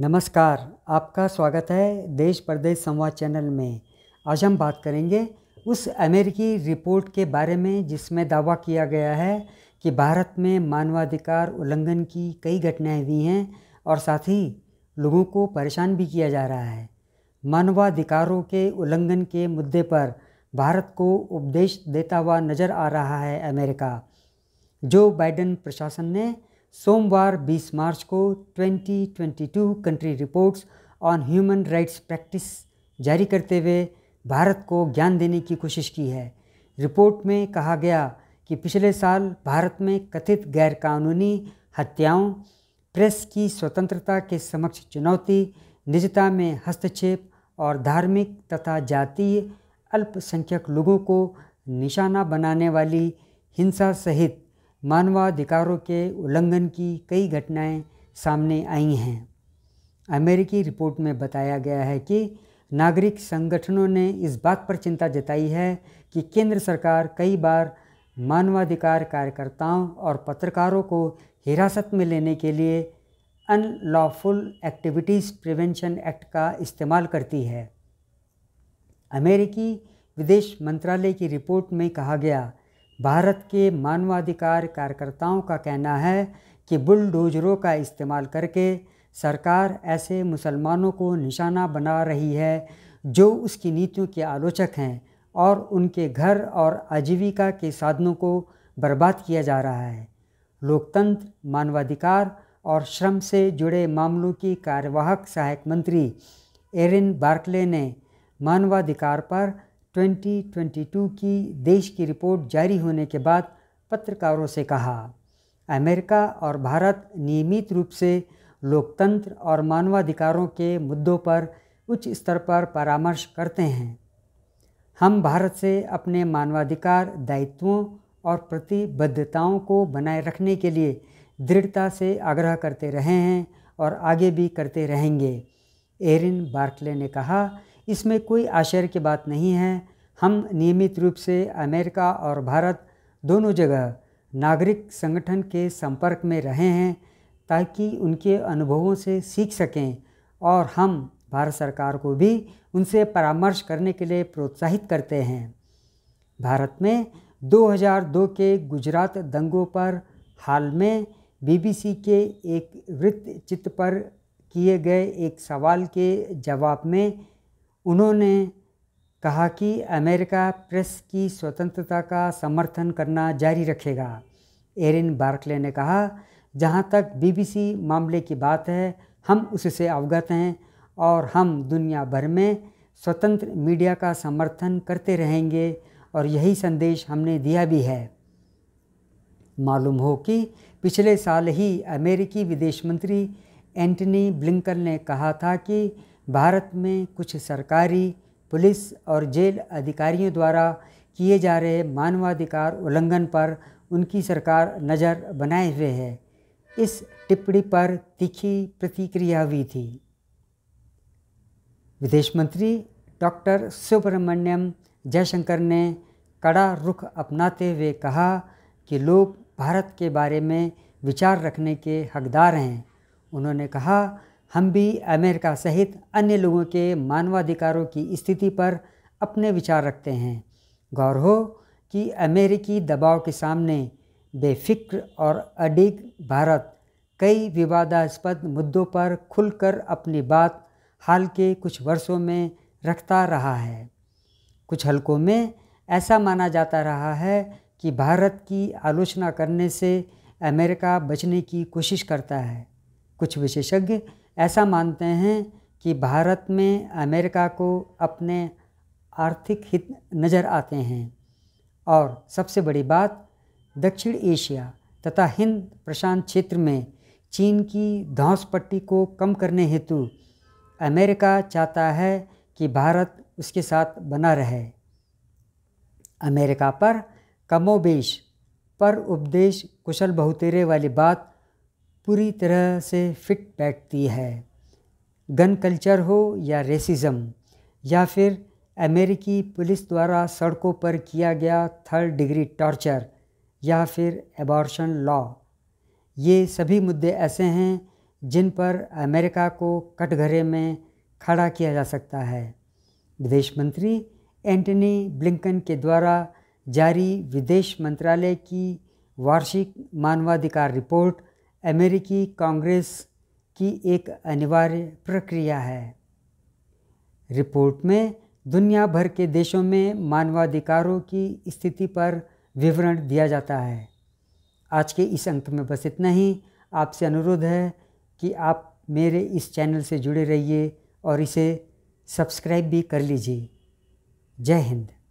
नमस्कार आपका स्वागत है देश प्रदेश संवाद चैनल में आज हम बात करेंगे उस अमेरिकी रिपोर्ट के बारे में जिसमें दावा किया गया है कि भारत में मानवाधिकार उल्लंघन की कई घटनाएं हुई हैं और साथ ही लोगों को परेशान भी किया जा रहा है मानवाधिकारों के उल्लंघन के मुद्दे पर भारत को उपदेश देता हुआ नज़र आ रहा है अमेरिका जो बाइडन प्रशासन ने सोमवार 20 मार्च को 2022 country reports on human rights practice जारी करते हुए भारत को ज्ञान देने की कोशिश की है रिपोर्ट में कहा गया कि पिछले साल भारत में कथित गैरकानूनी हत्याओं प्रेस की स्वतंत्रता के समक्ष चुनौती निजता में हस्तक्षेप और धार्मिक तथा जातीय अल्पसंख्यक लोगों को निशाना बनाने वाली हिंसा सहित मानवाधिकारों के उल्लंघन की कई घटनाएं सामने आई हैं अमेरिकी रिपोर्ट में बताया गया है कि नागरिक संगठनों ने इस बात पर चिंता जताई है कि केंद्र सरकार कई बार मानवाधिकार कार्यकर्ताओं और पत्रकारों को हिरासत में लेने के लिए अनलॉफुल एक्टिविटीज़ प्रिवेंशन एक्ट का इस्तेमाल करती है अमेरिकी विदेश मंत्रालय की रिपोर्ट में कहा गया भारत के मानवाधिकार कार्यकर्ताओं का कहना है कि बुलडोजरों का इस्तेमाल करके सरकार ऐसे मुसलमानों को निशाना बना रही है जो उसकी नीतियों के आलोचक हैं और उनके घर और आजीविका के साधनों को बर्बाद किया जा रहा है लोकतंत्र मानवाधिकार और श्रम से जुड़े मामलों की कार्यवाहक सहायक मंत्री एरिन बार्कले ने मानवाधिकार पर 2022 की देश की रिपोर्ट जारी होने के बाद पत्रकारों से कहा अमेरिका और भारत नियमित रूप से लोकतंत्र और मानवाधिकारों के मुद्दों पर उच्च स्तर पर परामर्श करते हैं हम भारत से अपने मानवाधिकार दायित्वों और प्रतिबद्धताओं को बनाए रखने के लिए दृढ़ता से आग्रह करते रहे हैं और आगे भी करते रहेंगे एरिन बार्कले ने कहा इसमें कोई आश्चर्य की बात नहीं है हम नियमित रूप से अमेरिका और भारत दोनों जगह नागरिक संगठन के संपर्क में रहे हैं ताकि उनके अनुभवों से सीख सकें और हम भारत सरकार को भी उनसे परामर्श करने के लिए प्रोत्साहित करते हैं भारत में 2002 के गुजरात दंगों पर हाल में बीबीसी के एक वृत्त चित्र पर किए गए एक सवाल के जवाब में उन्होंने कहा कि अमेरिका प्रेस की स्वतंत्रता का समर्थन करना जारी रखेगा एरिन बार्कले ने कहा जहां तक बीबीसी मामले की बात है हम उससे अवगत हैं और हम दुनिया भर में स्वतंत्र मीडिया का समर्थन करते रहेंगे और यही संदेश हमने दिया भी है मालूम हो कि पिछले साल ही अमेरिकी विदेश मंत्री एंटनी ब्लिंकन ने कहा था कि भारत में कुछ सरकारी पुलिस और जेल अधिकारियों द्वारा किए जा रहे मानवाधिकार उल्लंघन पर उनकी सरकार नज़र बनाए हुए है इस टिप्पणी पर तीखी प्रतिक्रिया हुई थी विदेश मंत्री डॉक्टर सुब्रमण्यम जयशंकर ने कड़ा रुख अपनाते हुए कहा कि लोग भारत के बारे में विचार रखने के हकदार हैं उन्होंने कहा हम भी अमेरिका सहित अन्य लोगों के मानवाधिकारों की स्थिति पर अपने विचार रखते हैं गौर हो कि अमेरिकी दबाव के सामने बेफिक्र और अडिग भारत कई विवादास्पद मुद्दों पर खुलकर अपनी बात हाल के कुछ वर्षों में रखता रहा है कुछ हलकों में ऐसा माना जाता रहा है कि भारत की आलोचना करने से अमेरिका बचने की कोशिश करता है कुछ विशेषज्ञ ऐसा मानते हैं कि भारत में अमेरिका को अपने आर्थिक हित नज़र आते हैं और सबसे बड़ी बात दक्षिण एशिया तथा हिंद प्रशांत क्षेत्र में चीन की धौस पट्टी को कम करने हेतु अमेरिका चाहता है कि भारत उसके साथ बना रहे अमेरिका पर कमोबेश पर उपदेश कुशल बहुतेरे वाली बात पूरी तरह से फिट बैठती है गन कल्चर हो या रेसिज्म या फिर अमेरिकी पुलिस द्वारा सड़कों पर किया गया थर्ड डिग्री टॉर्चर या फिर एबॉर्शन लॉ ये सभी मुद्दे ऐसे हैं जिन पर अमेरिका को कटघरे में खड़ा किया जा सकता है विदेश मंत्री एंटनी ब्लिंकन के द्वारा जारी विदेश मंत्रालय की वार्षिक मानवाधिकार रिपोर्ट अमेरिकी कांग्रेस की एक अनिवार्य प्रक्रिया है रिपोर्ट में दुनिया भर के देशों में मानवाधिकारों की स्थिति पर विवरण दिया जाता है आज के इस अंक में बस इतना ही आपसे अनुरोध है कि आप मेरे इस चैनल से जुड़े रहिए और इसे सब्सक्राइब भी कर लीजिए जय हिंद